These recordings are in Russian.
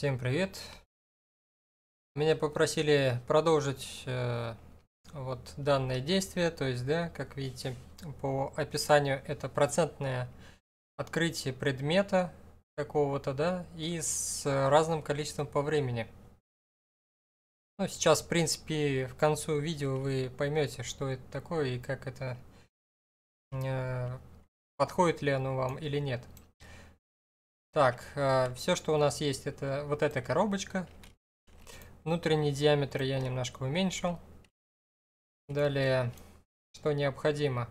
Всем привет! Меня попросили продолжить э, вот данное действие, то есть, да, как видите, по описанию это процентное открытие предмета какого-то, да, и с разным количеством по времени. Ну, сейчас, в принципе, в концу видео вы поймете, что это такое и как это, э, подходит ли оно вам или нет. Так, э, все, что у нас есть, это вот эта коробочка. Внутренний диаметр я немножко уменьшил. Далее, что необходимо.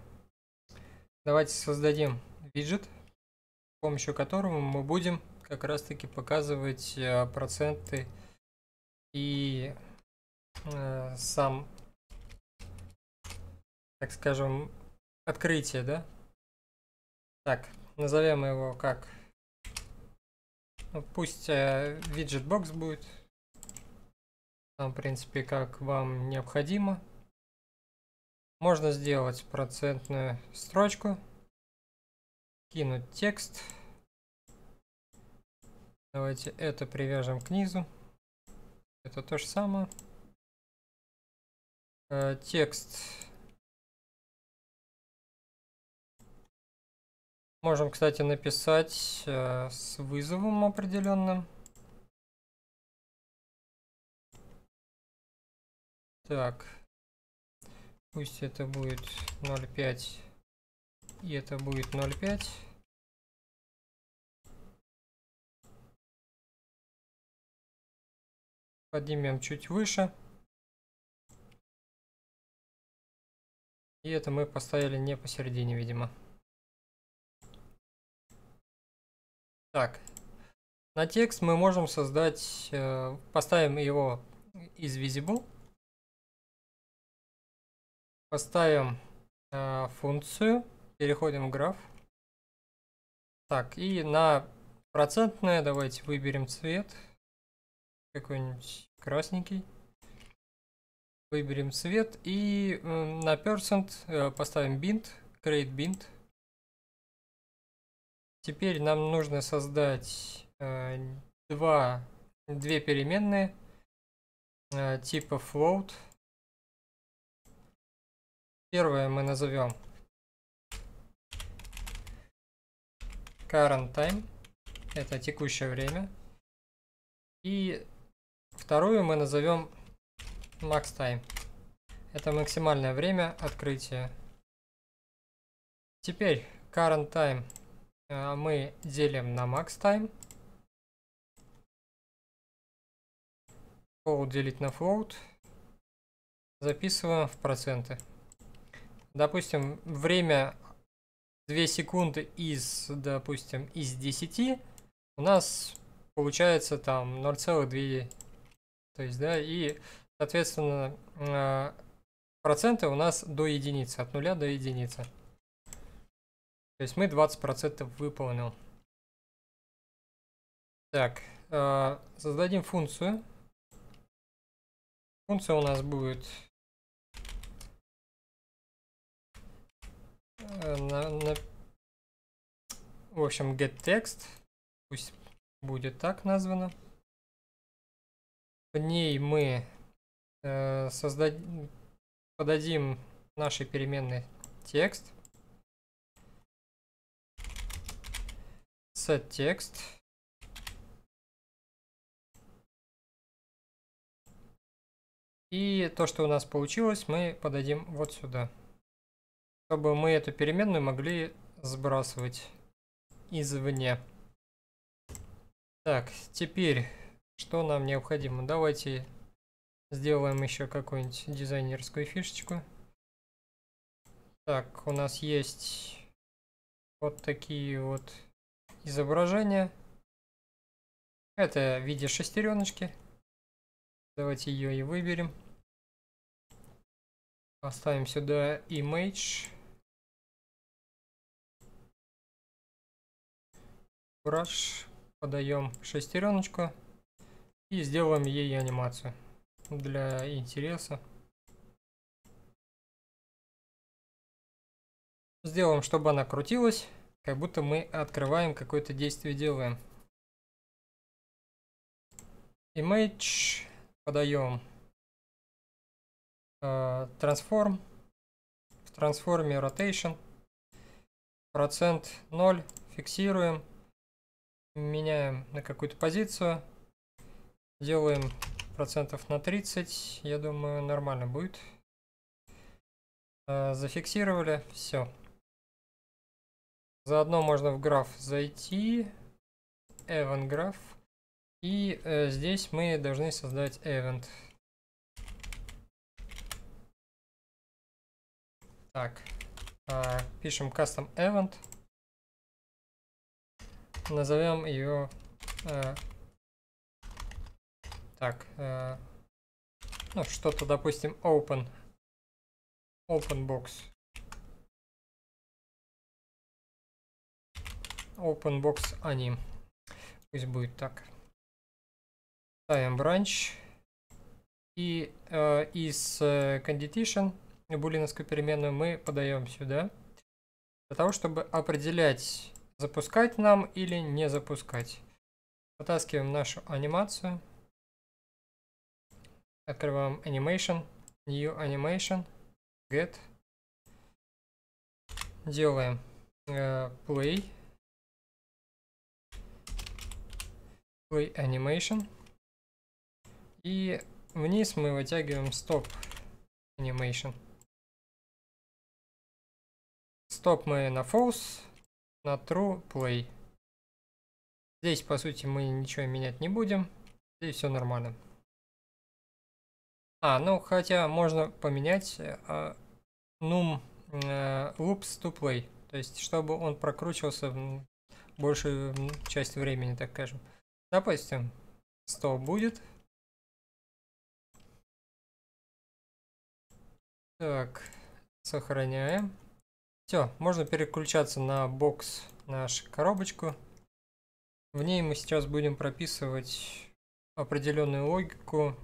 Давайте создадим виджет, с помощью которого мы будем как раз таки показывать э, проценты и э, сам, так скажем, открытие, да? Так, назовем его как ну, пусть э, виджет-бокс будет. Там, в принципе, как вам необходимо. Можно сделать процентную строчку. Кинуть текст. Давайте это привяжем к низу. Это то же самое. Э, текст Можем, кстати, написать э, с вызовом определенным. Так. Пусть это будет 0,5. И это будет 0,5. Поднимем чуть выше. И это мы поставили не посередине, видимо. Так, на текст мы можем создать, э, поставим его из visible, поставим э, функцию, переходим в граф. Так, и на процентное давайте выберем цвет, какой-нибудь красненький. Выберем цвет и э, на percent поставим bind, create bind. Теперь нам нужно создать э, два, две переменные э, типа float. Первое мы назовем current time, это текущее время. И вторую мы назовем max time, это максимальное время открытия. Теперь current time Э, мы делим на max time. Float делить на float. Записываем в проценты. Допустим, время 2 секунды из, допустим, из 10 у нас получается там 0,2. То есть, да, и, соответственно, э, проценты у нас до единицы, от нуля до единицы. То есть мы 20% выполнил. Так, э, создадим функцию. Функция у нас будет э, на, на... в общем getText. Пусть будет так названо. В ней мы э, создадим, подадим нашей переменной текст. Set текст. И то, что у нас получилось, мы подадим вот сюда. Чтобы мы эту переменную могли сбрасывать извне. Так, теперь, что нам необходимо? Давайте сделаем еще какую-нибудь дизайнерскую фишечку. Так, у нас есть вот такие вот изображение. Это в виде шестереночки. Давайте ее и выберем. Поставим сюда image. Brush. Подаем шестереночку. И сделаем ей анимацию. Для интереса. Сделаем, чтобы она крутилась. Как будто мы открываем какое-то действие, делаем. Image подаем э, transform в трансформе rotation процент 0 фиксируем меняем на какую-то позицию делаем процентов на 30 я думаю нормально будет э, зафиксировали все Заодно можно в граф зайти, event граф, и э, здесь мы должны создать event. Так, э, пишем custom event, назовем ее э, так, э, ну что-то допустим open, open box. OpenBox они. Пусть будет так. Ставим branch И э, из э, condition булиновскую переменную мы подаем сюда. Для того, чтобы определять, запускать нам или не запускать. Вытаскиваем нашу анимацию. Открываем animation, new animation, get. Делаем э, play Play Animation. И вниз мы вытягиваем Stop Animation. Stop мы на False, на True Play. Здесь, по сути, мы ничего менять не будем. Здесь все нормально. А, ну, хотя можно поменять э, num э, loops to play. То есть, чтобы он прокручивался большую часть времени, так скажем. Допустим, 100 будет. Так, сохраняем. Все, можно переключаться на бокс, нашу коробочку. В ней мы сейчас будем прописывать определенную логику,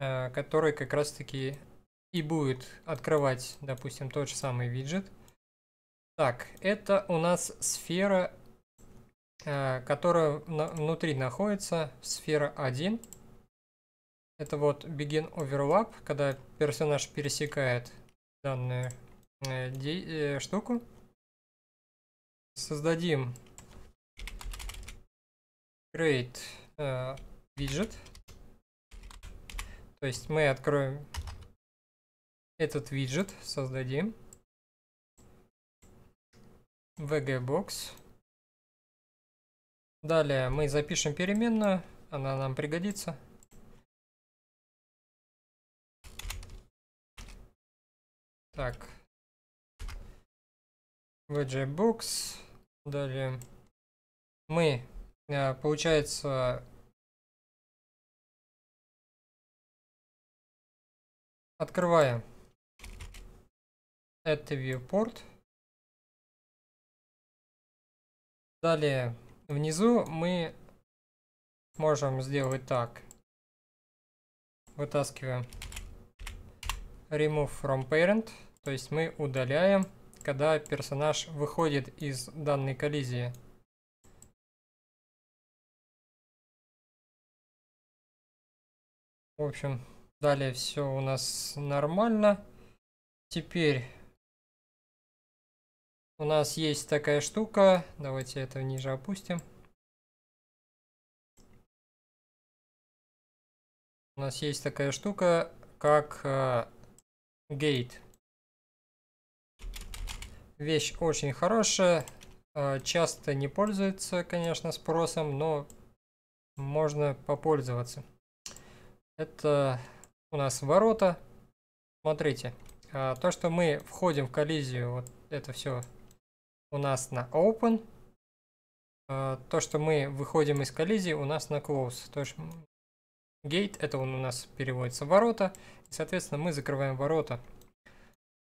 э, которая как раз таки и будет открывать, допустим, тот же самый виджет. Так, это у нас сфера Э, которая внутри находится сфера 1. Это вот begin overlap, когда персонаж пересекает данную э, э, штуку. Создадим create э, widget. То есть мы откроем этот виджет, создадим vgbox. box Далее мы запишем переменную, она нам пригодится. Так. VGBooks. Далее мы, э, получается, открываем это viewport. Далее Внизу мы можем сделать так. Вытаскиваем remove from parent, то есть мы удаляем, когда персонаж выходит из данной коллизии. В общем, далее все у нас нормально. Теперь у нас есть такая штука. Давайте это ниже опустим. У нас есть такая штука, как э, гейт. Вещь очень хорошая. Э, часто не пользуется, конечно, спросом, но можно попользоваться. Это у нас ворота. Смотрите, э, то, что мы входим в коллизию, вот это все у нас на open. А, то, что мы выходим из коллизии, у нас на close. То есть gate, это он у нас переводится ворота. И, соответственно, мы закрываем ворота.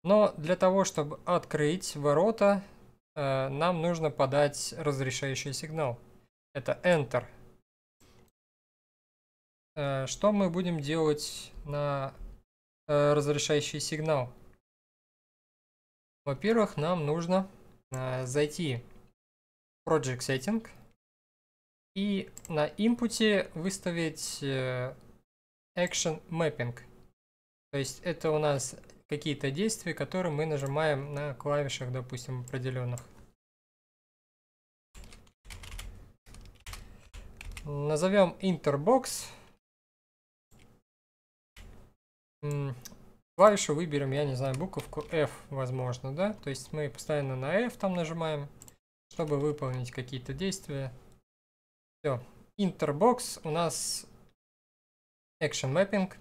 Но для того, чтобы открыть ворота, э, нам нужно подать разрешающий сигнал. Это Enter. Э, что мы будем делать на э, разрешающий сигнал? Во-первых, нам нужно Э, зайти в Project Setting и на input выставить э, Action Mapping. То есть это у нас какие-то действия, которые мы нажимаем на клавишах, допустим, определенных. Назовем Interbox клавишу выберем, я не знаю, буковку F, возможно, да? То есть мы постоянно на F там нажимаем, чтобы выполнить какие-то действия. Все. Интербокс у нас Action Mapping.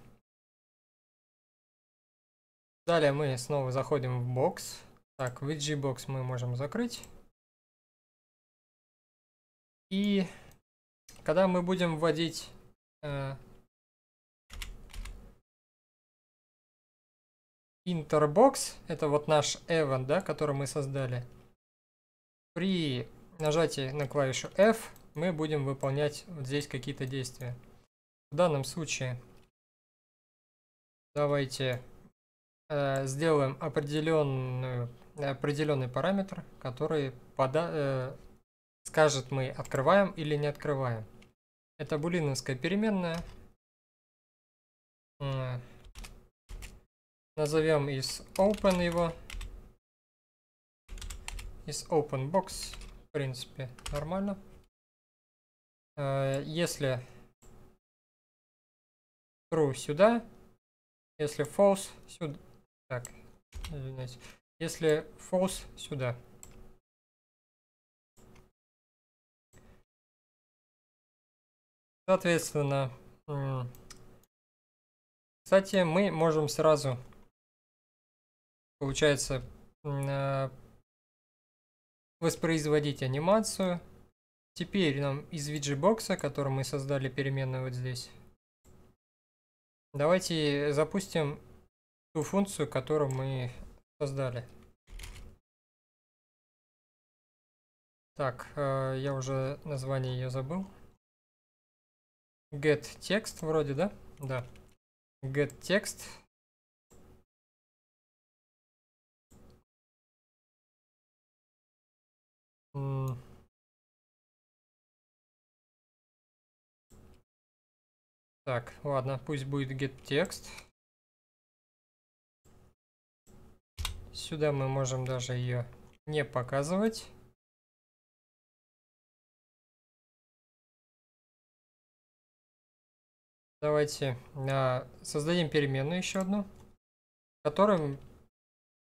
Далее мы снова заходим в бокс. Так, VG-бокс мы можем закрыть. И когда мы будем вводить э, Interbox, это вот наш event, да, который мы создали. При нажатии на клавишу F мы будем выполнять вот здесь какие-то действия. В данном случае давайте э, сделаем определенную, определенный параметр, который пода э, скажет мы открываем или не открываем. Это булиновская переменная. Назовем из open его. Из open box. В принципе, нормально. Э, если true сюда, если false сюда. Так, извиняюсь. Если false сюда. Соответственно, кстати, мы можем сразу получается, а, воспроизводить анимацию. Теперь нам из VGBox, который мы создали переменную вот здесь, давайте запустим ту функцию, которую мы создали. Так, э, я уже название ее забыл. Get text вроде, да? Да. Get text так, ладно, пусть будет get текст. Сюда мы можем даже ее не показывать. Давайте а, создадим переменную еще одну, которым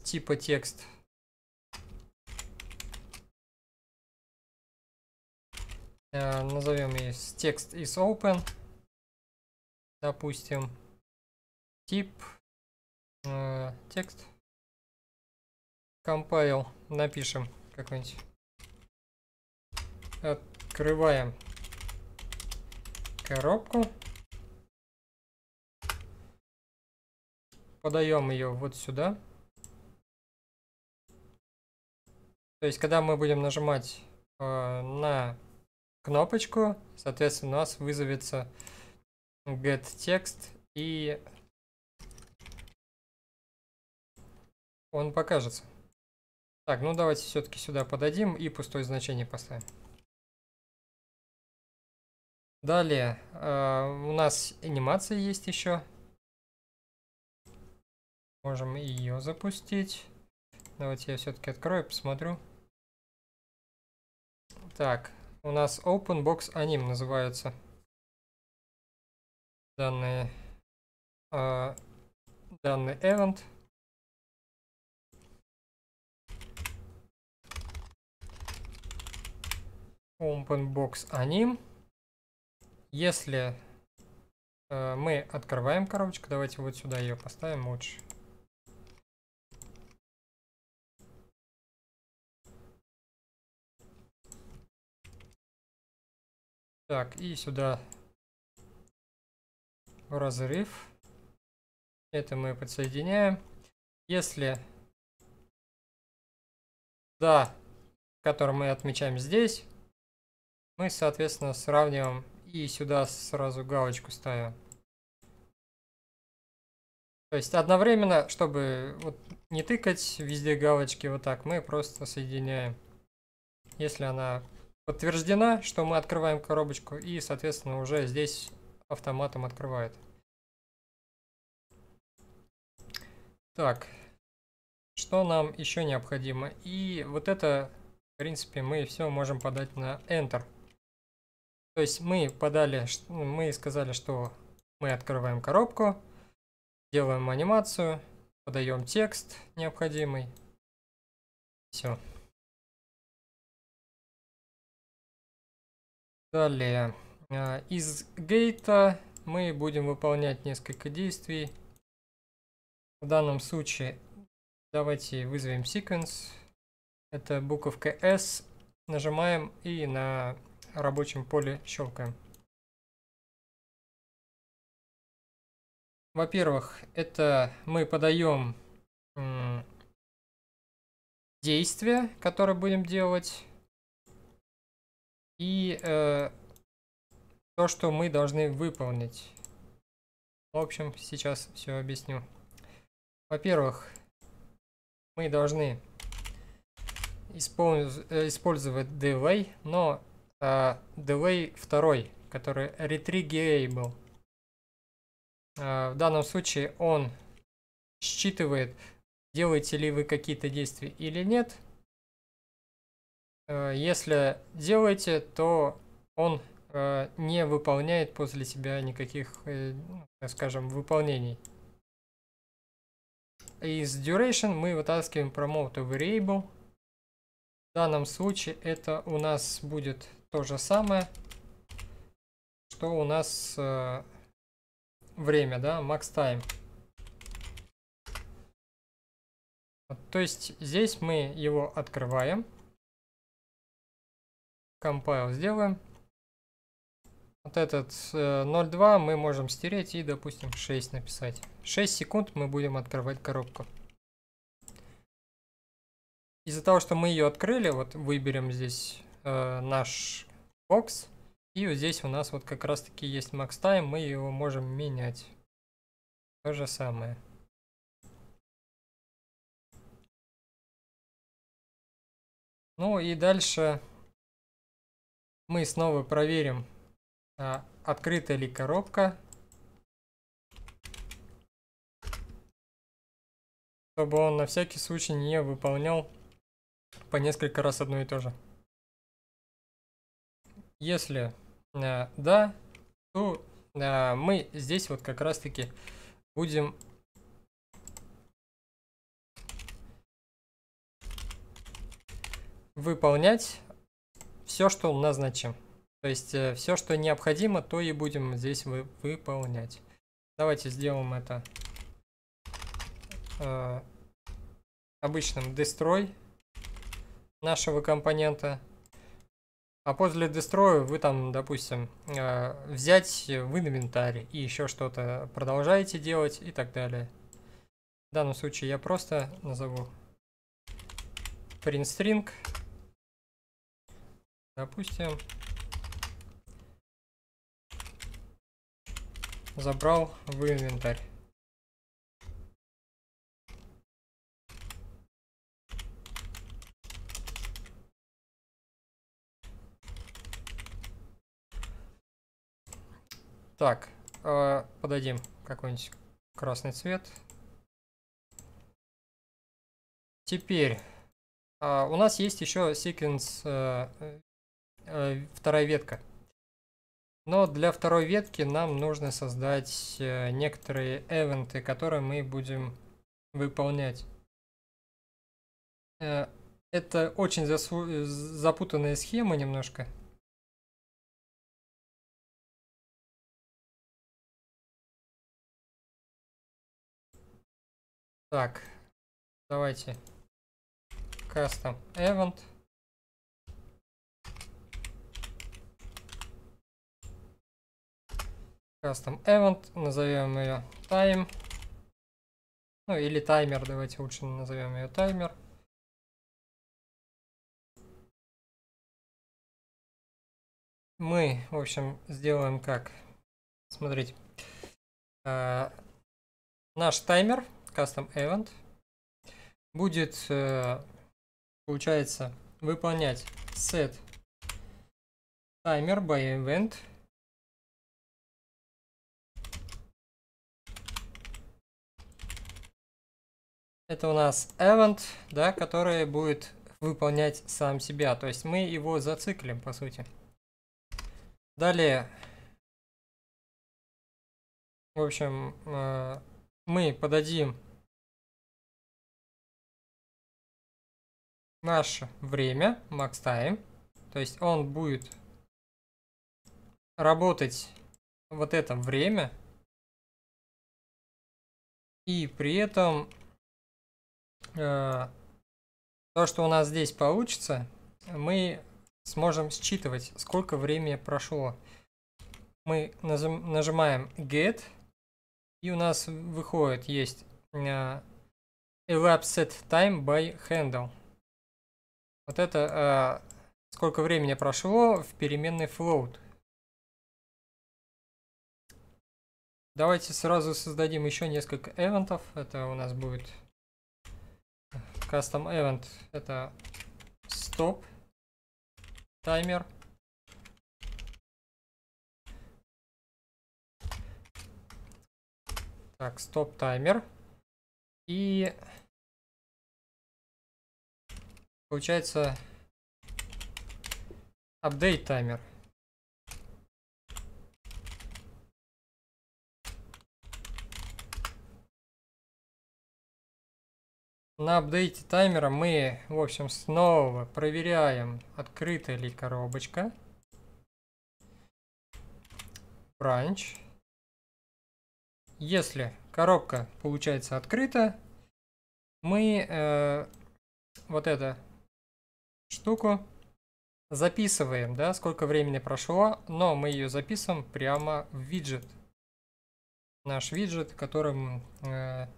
типа текст Э, назовем ее текст is open, допустим, тип э, текст compile напишем какой-нибудь открываем коробку подаем ее вот сюда то есть когда мы будем нажимать э, на кнопочку, соответственно, у нас вызовется get text и он покажется. Так, ну давайте все-таки сюда подадим и пустое значение поставим. Далее э, у нас анимация есть еще. Можем ее запустить. Давайте я все-таки открою, посмотрю. Так, у нас OpenBox Anim называется. Данные, э, а, данный event. OpenBox Anim. Если э, мы открываем коробочку, давайте вот сюда ее поставим лучше. Так, и сюда разрыв. Это мы подсоединяем. Если да, который мы отмечаем здесь, мы, соответственно, сравниваем и сюда сразу галочку ставим. То есть одновременно, чтобы вот не тыкать везде галочки вот так, мы просто соединяем. Если она подтверждена, что мы открываем коробочку и, соответственно, уже здесь автоматом открывает. Так, что нам еще необходимо? И вот это, в принципе, мы все можем подать на Enter. То есть мы подали, мы сказали, что мы открываем коробку, делаем анимацию, подаем текст необходимый. Все. Далее, э, из гейта мы будем выполнять несколько действий. В данном случае давайте вызовем sequence. Это буковка S. Нажимаем и на рабочем поле щелкаем. Во-первых, это мы подаем действие, которое будем делать и э, то, что мы должны выполнить. В общем, сейчас все объясню. Во-первых, мы должны использ э, использовать delay, но э, а, delay второй, который retriggable. Э, а, в данном случае он считывает, делаете ли вы какие-то действия или нет. Э, если делаете, то он э, не выполняет после себя никаких, э, ну, скажем, выполнений. Из duration мы вытаскиваем promote variable. В данном случае это у нас будет то же самое, что у нас время, да, max time. То есть здесь мы его открываем. Compile сделаем. Вот этот э, 0.2 мы можем стереть и, допустим, 6 написать. 6 секунд мы будем открывать коробку. Из-за того, что мы ее открыли, вот выберем здесь э, наш бокс. И вот здесь у нас вот как раз таки есть max time, мы его можем менять. То же самое. Ну и дальше мы снова проверим, а, открыта ли коробка. Чтобы он на всякий случай не выполнял по несколько раз одно и то же. Если э, да, то э, мы здесь вот как раз таки будем выполнять все, что назначим. То есть э, все, что необходимо, то и будем здесь вы выполнять. Давайте сделаем это э, обычным destroy нашего компонента. А после дестроя вы там, допустим, э, взять в инвентарь и еще что-то продолжаете делать и так далее. В данном случае я просто назову print string Допустим. Забрал в инвентарь. Так, э, подадим какой-нибудь красный цвет. Теперь э, у нас есть еще секвенс э, э, вторая ветка. Но для второй ветки нам нужно создать э, некоторые эвенты, которые мы будем выполнять. Э, это очень засу запутанная схема немножко. Так, давайте custom event. Custom Event, назовем ее Time. Ну или таймер, давайте лучше назовем ее таймер. Мы, в общем, сделаем как. Смотрите. Э, наш таймер, Custom Event, будет, э, получается, выполнять set timer by event Это у нас event, да, который будет выполнять сам себя. То есть мы его зациклим, по сути. Далее. В общем, э, мы подадим наше время, max time. То есть он будет работать вот это время. И при этом Э, то, что у нас здесь получится, мы сможем считывать, сколько времени прошло. Мы нажимаем get, и у нас выходит, есть э, elapsed time by handle. Вот это э, сколько времени прошло в переменной float. Давайте сразу создадим еще несколько эвентов. Это у нас будет Custom Event это стоп таймер. Так, стоп таймер. И получается апдейт таймер. На апдейте таймера мы, в общем, снова проверяем, открыта ли коробочка. Бранч. Если коробка получается открыта, мы э, вот эту штуку записываем, да, сколько времени прошло, но мы ее записываем прямо в виджет. Наш виджет, которым э,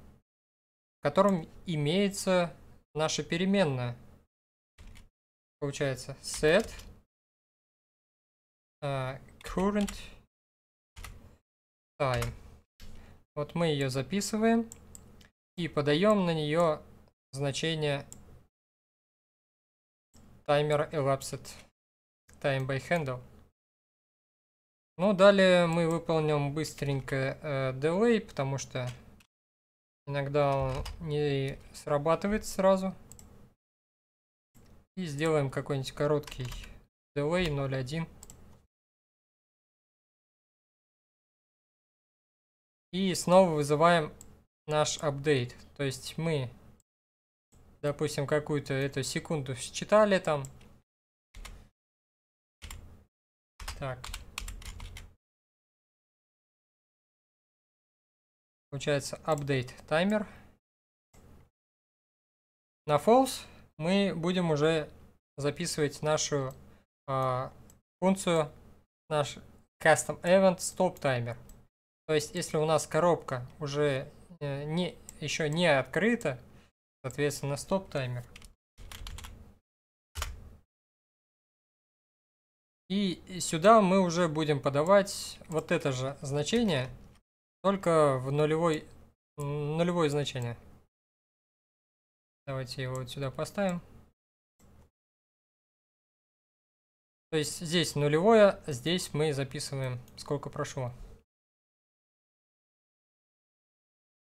в котором имеется наша переменная. Получается set uh, current time. Вот мы ее записываем и подаем на нее значение timer elapsed time by handle. Ну, далее мы выполним быстренько э, delay, потому что Иногда он не срабатывает сразу. И сделаем какой-нибудь короткий delay 0.1. И снова вызываем наш апдейт. То есть мы, допустим, какую-то эту секунду считали там. Так, Получается, update таймер. На false мы будем уже записывать нашу э, функцию, наш custom event stop timer. То есть, если у нас коробка уже э, не, еще не открыта, соответственно, stop таймер. И сюда мы уже будем подавать вот это же значение – только в нулевой, нулевое значение. Давайте его вот сюда поставим. То есть здесь нулевое, здесь мы записываем, сколько прошло.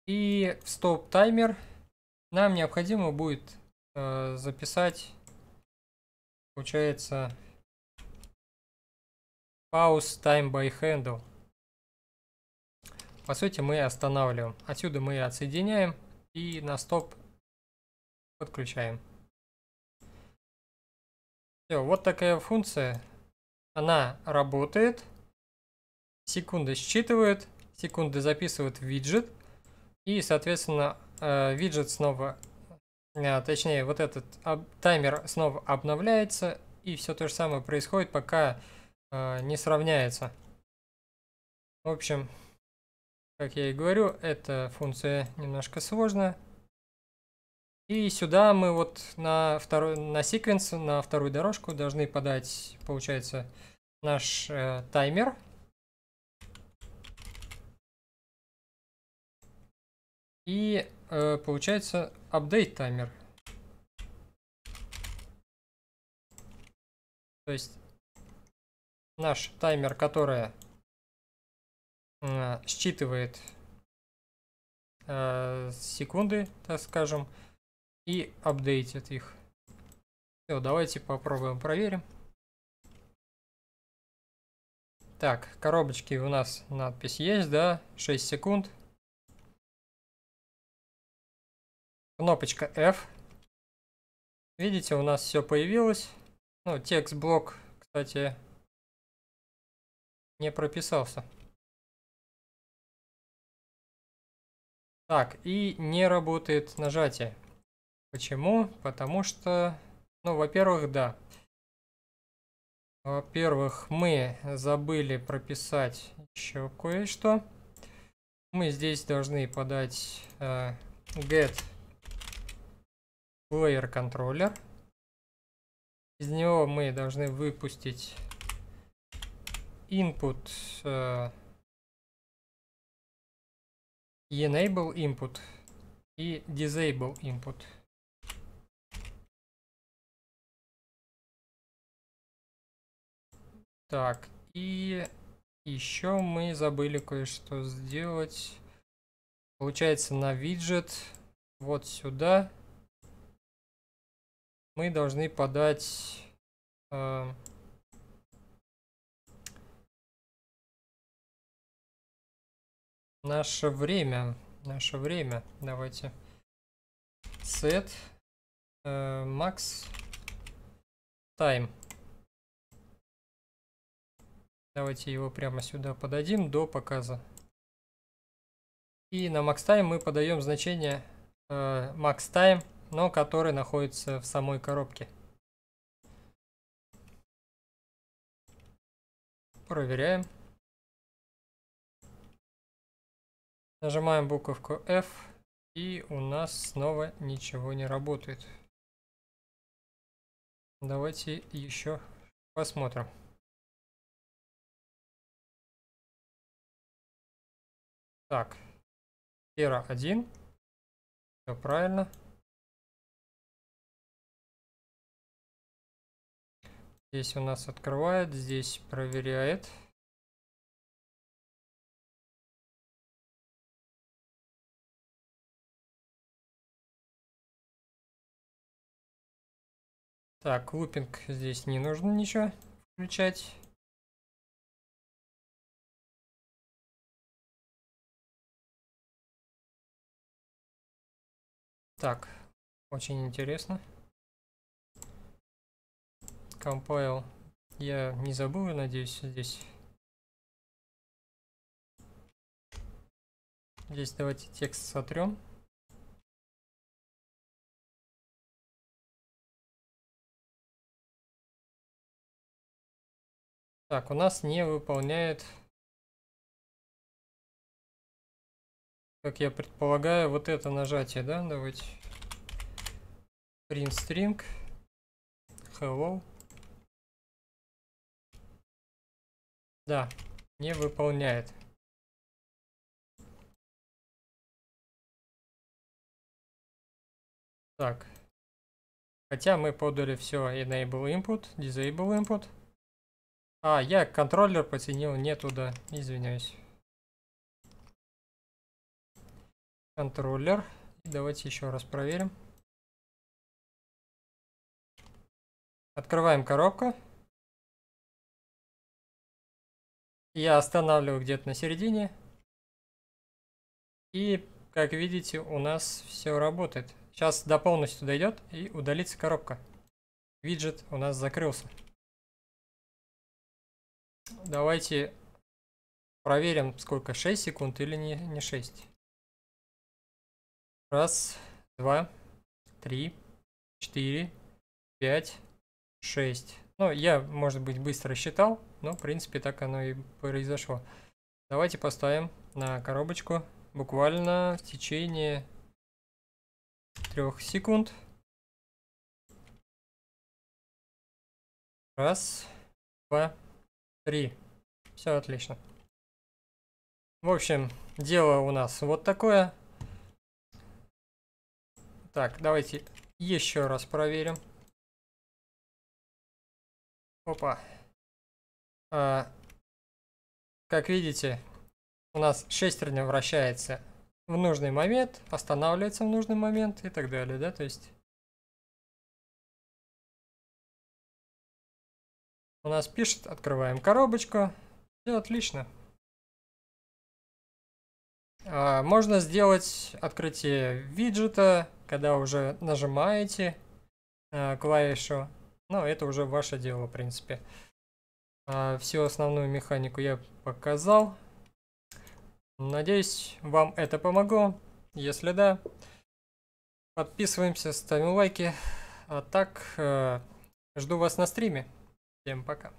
И в стоп-таймер нам необходимо будет э, записать, получается, pause time by handle. По сути, мы останавливаем. Отсюда мы отсоединяем и на стоп подключаем. Все, вот такая функция. Она работает. Секунды считывает, секунды записывает в виджет. И, соответственно, э, виджет снова, э, точнее, вот этот а, таймер снова обновляется. И все то же самое происходит, пока э, не сравняется. В общем, как я и говорю, эта функция немножко сложная. И сюда мы вот на второй, на секвенс, на вторую дорожку должны подать, получается, наш э, таймер. И э, получается update таймер. То есть наш таймер, который Э, считывает э, секунды, так скажем, и апдейтит их. Все, давайте попробуем проверим. Так, коробочки у нас надпись есть, да? 6 секунд. Кнопочка F. Видите, у нас все появилось. Ну, текст-блок, кстати, не прописался. Так, и не работает нажатие. Почему? Потому что, ну, во-первых, да. Во-первых, мы забыли прописать еще кое-что. Мы здесь должны подать э, get player controller. Из него мы должны выпустить input э, enable input и disable input. Так, и еще мы забыли кое-что сделать. Получается, на виджет вот сюда мы должны подать... Э, Наше время. Наше время. Давайте. Set. Э, max. Time. Давайте его прямо сюда подадим до показа. И на max time мы подаем значение э, max time, но который находится в самой коробке. Проверяем. Нажимаем буковку F, и у нас снова ничего не работает. Давайте еще посмотрим. Так, сфера 1, все правильно. Здесь у нас открывает, здесь проверяет. Так, лупинг здесь не нужно ничего включать. Так, очень интересно. Компайл. Я не забыл, надеюсь, здесь. Здесь давайте текст сотрем. Так, у нас не выполняет, как я предполагаю, вот это нажатие, да? Давайте. Print string. Hello. Да, не выполняет. Так. Хотя мы подали все enable input, disable input. А, я контроллер потянил не туда, извиняюсь. Контроллер. Давайте еще раз проверим. Открываем коробку. Я останавливаю где-то на середине. И, как видите, у нас все работает. Сейчас до полностью дойдет и удалится коробка. Виджет у нас закрылся. Давайте проверим, сколько, 6 секунд или не, не 6. Раз, два, три, четыре, пять, шесть. Ну, я, может быть, быстро считал, но, в принципе, так оно и произошло. Давайте поставим на коробочку буквально в течение трех секунд. Раз, два, Три. Все отлично. В общем, дело у нас вот такое. Так, давайте еще раз проверим. Опа. А, как видите, у нас шестерня вращается в нужный момент, останавливается в нужный момент и так далее, да, то есть у нас пишет, открываем коробочку. Все отлично. А, можно сделать открытие виджета, когда уже нажимаете а, клавишу. Но ну, это уже ваше дело, в принципе. А, всю основную механику я показал. Надеюсь, вам это помогло. Если да, подписываемся, ставим лайки. А так, э, жду вас на стриме. Всем пока.